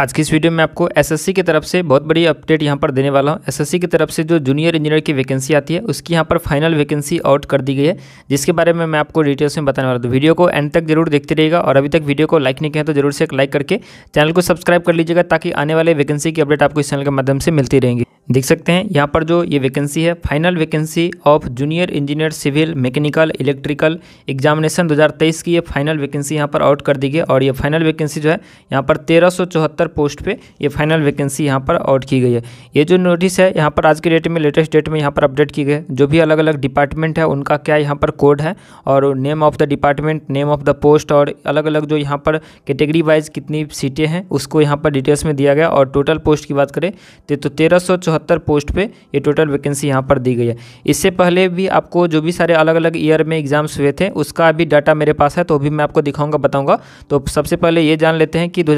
आज की इस वीडियो में आपको एसएससी की तरफ से बहुत बड़ी अपडेट यहाँ पर देने वाला हूँ एसएससी की तरफ से जो जूनियर इंजीनियर की वैकेंसी आती है उसकी यहाँ पर फाइनल वैकेंसी आउट कर दी गई है जिसके बारे में मैं आपको डिटेल्स में बताने वाला हूँ वीडियो तो को एंड तक जरूर देखते रहिएगा और अभी तक वीडियो को लाइक नहीं किया तो जरूर से एक लाइक करके चैनल को सब्सक्राइब कर लीजिएगा ताकि आने वाले वैकेंसी की अपडेट आपको इस चैनल के माध्यम से मिलती रहेंगी देख सकते हैं यहाँ पर जो ये वैकेंसी है final vacancy of junior engineer civil mechanical electrical examination 2023 की ये फाइनल वैकेंसी यहाँ पर आउट कर दी गई और ये फाइनल वैकेंसी जो है यहाँ पर तेरह पचहत्तर पोस्ट पे ये फाइनल वैकेंसी यहाँ पर आउट की गई है ये जो नोटिस है यहाँ पर आज के डेट में लेटेस्ट डेट में यहाँ पर अपडेट की गई जो भी अलग अलग डिपार्टमेंट है उनका क्या यहाँ पर कोड है और name of the department name of the post और अलग अलग जो यहाँ पर कैटेगरी वाइज कितनी सीटें हैं उसको यहाँ पर डिटेल्स में दिया गया और टोटल पोस्ट की बात करें तो, तो तेरह पोस्ट पर ये टोटल वैकेंसी यहाँ पर दी गई है इससे पहले भी आपको जो भी सारे अलग अलग ईयर में एग्जाम्स हुए थे उसका भी डाटा मेरे पास है तो अभी मैं आपको दिखाऊंगा बताऊंगा तो सबसे पहले ये जान लेते हैं कि दो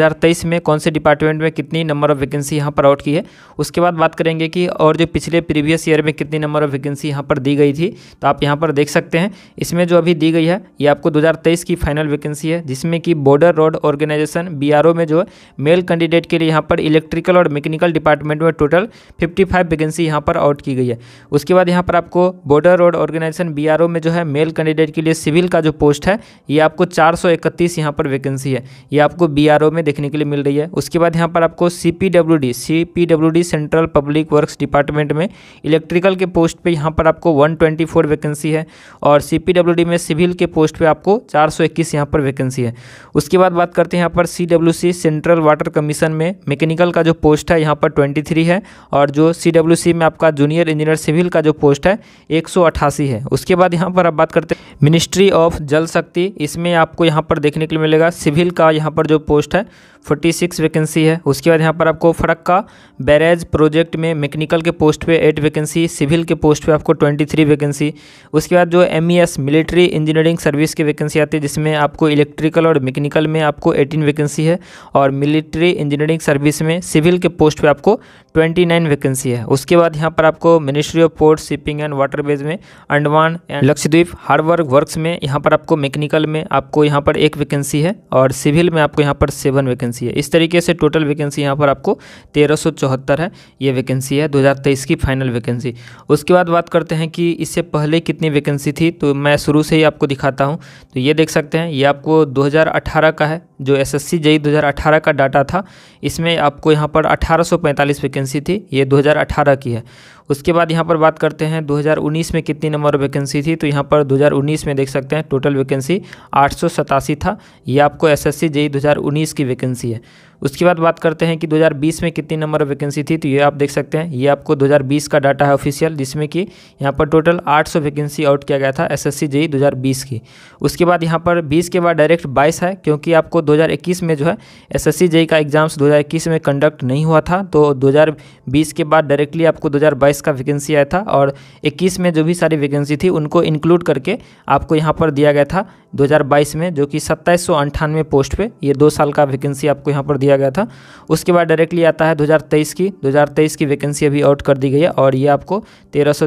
में कौन से डिपार्टमेंट में कितनी नंबर ऑफ वैकेंसी यहाँ पर आउट की है उसके बाद बात करेंगे कि और जो पिछले प्रीवियस ईयर में कितनी नंबर ऑफ वैकेंसी यहाँ पर दी गई थी तो आप यहाँ पर देख सकते हैं इसमें जो अभी दी गई है ये आपको दो की फाइनल वैकेंसी है जिसमें कि बॉर्डर रोड ऑर्गेनाइजेशन बी में जो है मेल कैंडिडेट के लिए यहाँ पर इलेक्ट्रिकल और मैकेनिकल डिपार्टमेंट में टोटल फिफ्टी वैकेंसी यहाँ पर आउट की गई है उसके बाद यहाँ पर आपको बॉर्डर रोड ऑर्गेनाइजेशन बी में जो है मेल कैंडिडेट के लिए सिविल का जो पोस्ट है ये आपको चार सौ इकतीस यहाँ पर वैकेंसी है ये आपको बी में देखने के लिए मिल रही है उस उसके बाद यहाँ पर आपको C P W D C P W D central public works department में इलेक्ट्रिकल के पोस्ट पे यहाँ पर आपको 124 वैकेंसी है और सी पी डब्ल्यू डी में सिविल के पोस्ट पे आपको 421 यहाँ पर वैकेंसी है उसके बाद बात करते हैं यहाँ पर C W C central water commission में मैकेनिकल का जो पोस्ट है यहाँ पर ट्वेंटी है और जो सी डब्ल्यू सी में आपका जूनियर इंजीनियर सिविल का जो पोस्ट है एक है उसके बाद यहाँ पर आप बात करते हैं मिनिस्ट्री ऑफ जल शक्ति इसमें आपको यहाँ पर देखने के लिए मिलेगा सिविल का यहाँ पर जो पोस्ट है फोर्टी सिक्स वैकेंसी है उसके बाद यहाँ पर आपको फरक्का बैरेज प्रोजेक्ट में मैकेनिकल के पोस्ट पे एट वैकेंसी सिविल के पोस्ट पे आपको ट्वेंटी थ्री वैकेंसी उसके बाद जो एम मिलिट्री इंजीनियरिंग सर्विस की वैकेंसी आती है जिसमें आपको इलेक्ट्रिकल और मैकेनिकल में आपको एटीन वैकेंसी है और मिलिट्री इंजीनियरिंग सर्विस में सिविल के पोस्ट पर आपको ट्वेंटी नाइन वैकेंसी है उसके बाद यहाँ पर आपको ministry of port shipping and waterways में Andaman and Lakshadweep harbour work में यहाँ पर आपको मैकेनिकल में आपको यहाँ पर एक वैकेंसी है और सिविल में आपको यहाँ पर सेवन वैकेंसी है इस तरीके से से टोटल वैकेंसी यहाँ पर आपको तेरह है ये वैकेंसी है 2023 की फाइनल वैकेंसी उसके बाद बात करते हैं कि इससे पहले कितनी वैकेंसी थी तो मैं शुरू से ही आपको दिखाता हूँ तो ये देख सकते हैं ये आपको 2018 का है जो एस एस 2018 का डाटा था इसमें आपको यहाँ पर 1845 वैकेंसी थी ये 2018 की है उसके बाद यहाँ पर बात करते हैं 2019 में कितनी नंबर वैकेंसी थी तो यहाँ पर 2019 में देख सकते हैं टोटल वैकेंसी आठ था ये आपको एस एस 2019 की वैकेंसी है उसके बाद बात करते हैं कि 2020 में कितनी नंबर वैकेंसी थी तो ये आप देख सकते हैं ये आपको 2020 का डाटा है ऑफिशियल जिसमें कि यहाँ पर टोटल 800 वैकेंसी आउट किया गया था एस एस 2020 की उसके बाद यहाँ पर 20 के बाद डायरेक्ट 22 है क्योंकि आपको 2021 में जो है एसएससी एस का एग्ज़ाम्स 2021 में कंडक्ट नहीं हुआ था तो 2020 के बाद डायरेक्टली आपको 2022 का वैकेंसी आया था और 21 में जो भी सारी वैकेंसी थी उनको इंक्लूड करके आपको यहाँ पर दिया गया था 2022 में जो कि सत्ताईस पोस्ट पे ये दो साल का वैकेंसी आपको यहाँ पर दिया गया था उसके बाद डायरेक्टली आता है 2023 की 2023 की वैकेंसी अभी आउट कर दी गई है और ये आपको तेरह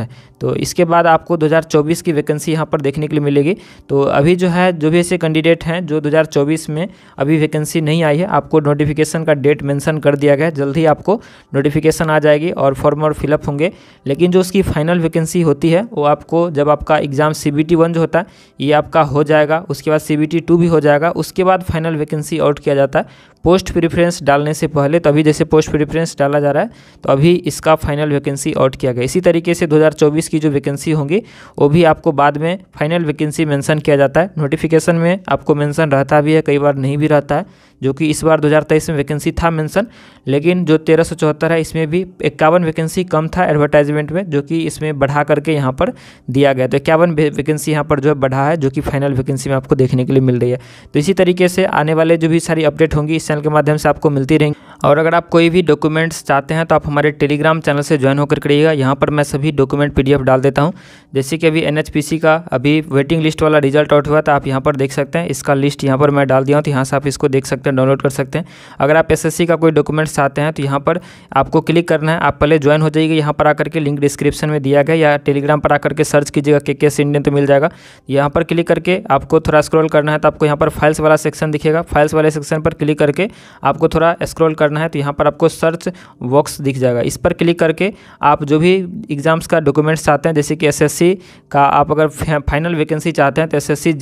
है तो इसके बाद आपको 2024 की वैकेंसी यहाँ पर देखने के लिए मिलेगी तो अभी जो है जो भी ऐसे कैंडिडेट हैं जो 2024 सर्विस में अभी वैकेंसी नहीं आई है आपको नोटिफिकेशन का डेट मेंशन कर दिया गया है जल्द ही आपको नोटिफिकेशन आ जाएगी और फॉर्म और फिलअप होंगे लेकिन जो उसकी फाइनल वैकेंसी होती है वो आपको जब आपका एग्ज़ाम सी बी जो होता है ये आपका हो जाएगा उसके बाद सी बी भी हो जाएगा उसके बाद फाइनल वैकेंसी आउट किया जाता है पोस्ट प्रिफ्रेंस डालने से पहले तो अभी जैसे पोस्ट प्रिफ्रेंस डाला जा रहा है तो अभी इसका फाइनल वैकेंसी आउट किया गया इसी तरीके से 2024 की जो वैकेंसी होंगी वो भी आपको बाद में फाइनल वैकेंसी मेंशन किया जाता है नोटिफिकेशन में आपको मेंशन रहता भी है कई बार नहीं भी रहता है जो कि इस बार 2023 में वैकेंसी था मेंशन लेकिन जो तेरह है इसमें भी इक्यावन वैकेंसी कम था एडवर्टाइजमेंट में जो कि इसमें बढ़ा करके यहाँ पर दिया गया तो इक्यावन वैकेंसी यहाँ पर जो है बढ़ा है जो कि फाइनल वैकेंसी में आपको देखने के लिए मिल रही है तो इसी तरीके से आने वाले जो भी सारी अपडेट होंगी इस चैनल के माध्यम से आपको मिलती रहेंगी और अगर आप कोई भी डॉक्यूमेंट्स चाहते हैं तो आप हमारे टेलीग्राम चैनल से ज्वाइन होकर करिएगा यहाँ पर मैं सभी डॉक्यूमेंट पी डाल देता हूँ जैसे कि अभी एन का अभी वेटिंग लिस्ट वाला रिजल्ट आउट हुआ तो आप यहाँ पर देख सकते हैं इसका लिस्ट यहाँ पर मैं डाल दिया हूँ तो यहाँ से आप इसको देख सकते हैं कर डाउनलोड कर सकते हैं अगर आप एसएससी का कोई डॉक्यूमेंट्स चाहते हैं तो यहाँ पर आपको क्लिक करना है आप पहले ज्वाइन हो जाइएगा यहाँ पर आकर के लिंक डिस्क्रिप्शन में दिया गया या टेलीग्राम पर आकर के सर्च कीजिएगा के इंडियन तो मिल जाएगा यहाँ पर क्लिक करके आपको थोड़ा स्क्रॉल करना है तो आपको यहाँ पर फाइल्स वाला सेक्शन दिखेगा फाइल्स वाले सेक्शन पर क्लिक करके आपको थोड़ा स्क्रॉल करना है तो यहाँ पर आपको सर्च बॉक्स दिख जाएगा इस पर क्लिक करके आप जो भी एग्ज़ाम्स का डॉक्यूमेंट्स चाहते हैं जैसे कि एस का आप अगर फाइनल वैकेंसी चाहते हैं तो एस एस सी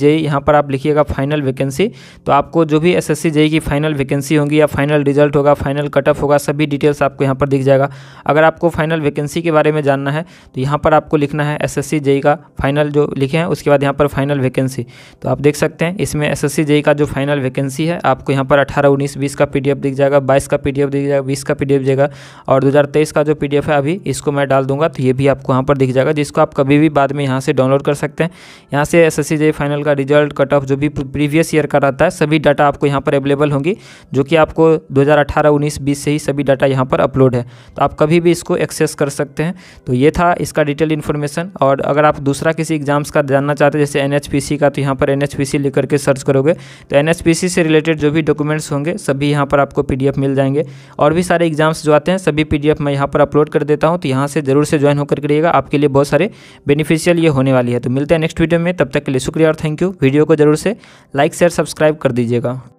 पर आप लिखिएगा फाइनल वैकेंसी तो आपको जो भी एस एस सी की की फाइनल वैकेंसी होंगी या फाइनल रिजल्ट होगा फाइनल कट ऑफ होगा सभी डिटेल्स आपको यहाँ पर दिख जाएगा अगर आपको फाइनल वैकेंसी के बारे में जानना है तो यहाँ पर आपको लिखना है एस एस e का फाइनल जो लिखे हैं उसके बाद यहाँ पर फाइनल वैकेंसी तो आप देख सकते हैं इसमें एस एस e का जो फाइनल वैकेंसी है आपको यहाँ पर अठारह उन्नीस बीस का पी दिख जाएगा बाईस का पी दिख जाएगा बीस का पी डी जाएगा और दो का जो पी है अभी इसको मैं डाल दूंगा तो ये भी आपको यहाँ पर दिख जाएगा जिसको आप कभी भी बाद में यहाँ से डाउनलोड कर सकते हैं यहाँ से एस फाइनल e का रिजल्ट कट ऑफ जो भी प्रीवियस ईयर का रहता है सभी डाटा आपको यहाँ पर अवेलेबल अवेलेबल होंगी जो कि आपको 2018, 19, 20 से ही सभी डाटा यहाँ पर अपलोड है तो आप कभी भी इसको एक्सेस कर सकते हैं तो ये था इसका डिटेल इन्फॉर्मेशन और अगर आप दूसरा किसी एग्जाम्स का जानना चाहते हैं जैसे एन का तो यहाँ पर एन लिख करके सर्च करोगे तो एन से रिलेटेड जो भी डॉक्यूमेंट्स होंगे सभी यहाँ पर आपको पी मिल जाएंगे और भी सारे एग्जाम्स जो आते हैं सभी पी मैं यहाँ पर अपलोड कर देता हूँ तो यहाँ से ज़रूर से ज्वाइन होकर करिएगा आपके लिए बहुत सारे बेनिफिशियल ये होने वाली है तो मिलते हैं नेक्स्ट वीडियो में तब तक के लिए शुक्रिया और थैंक यू वीडियो को जरूर से लाइक शेयर सब्सक्राइब कर दीजिएगा